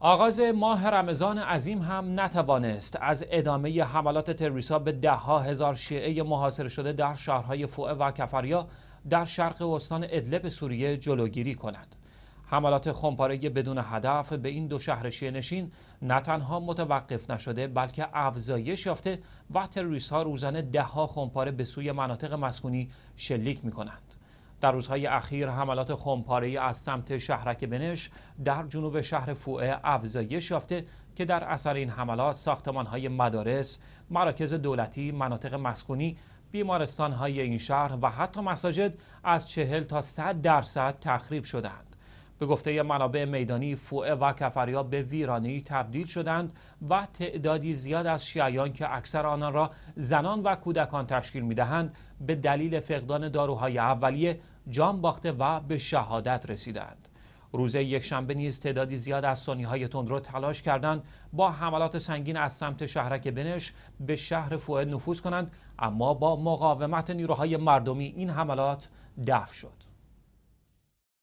آغاز ماه رمضان عظیم هم نتوانست از ادامه حملات ها به ها هزار شیعه محاصره شده در شهرهای فوعه و کفریا در شرق استان ادلب سوریه جلوگیری کند. حملات خمپاره بدون هدف به این دو شهر شیعه نشین نه تنها متوقف نشده بلکه افزایش یافته و تروریست ها روزانه دهها خمپاره به سوی مناطق مسکونی شلیک می کنند. در روزهای اخیر حملات خمپاره از سمت شهرک بنش در جنوب شهر فوعه افزایش یافته که در اثر این حملات ساختمانهای مدارس، مراکز دولتی، مناطق مسکونی، های این شهر و حتی مساجد از چهل تا 100 درصد تخریب شدند. به گفته منابع میدانی فوعه و کفریا به ویرانی تبدیل شدند و تعدادی زیاد از شیعیان که اکثر آنان را زنان و کودکان تشکیل میدهند به دلیل فقدان داروهای اولیه جان باخته و به شهادت رسیدند روز یکشنبه نیز تعدادی زیاد از سنی های تندرو تلاش کردند با حملات سنگین از سمت شهرک بنش به شهر فوئه نفوذ کنند اما با مقاومت نیروهای مردمی این حملات دفع شد